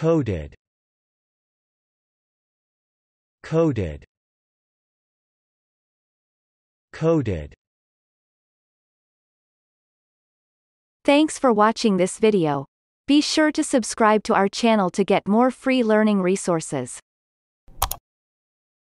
Coded Coded Coded Thanks for watching this video. Be sure to subscribe to our channel to get more free learning resources.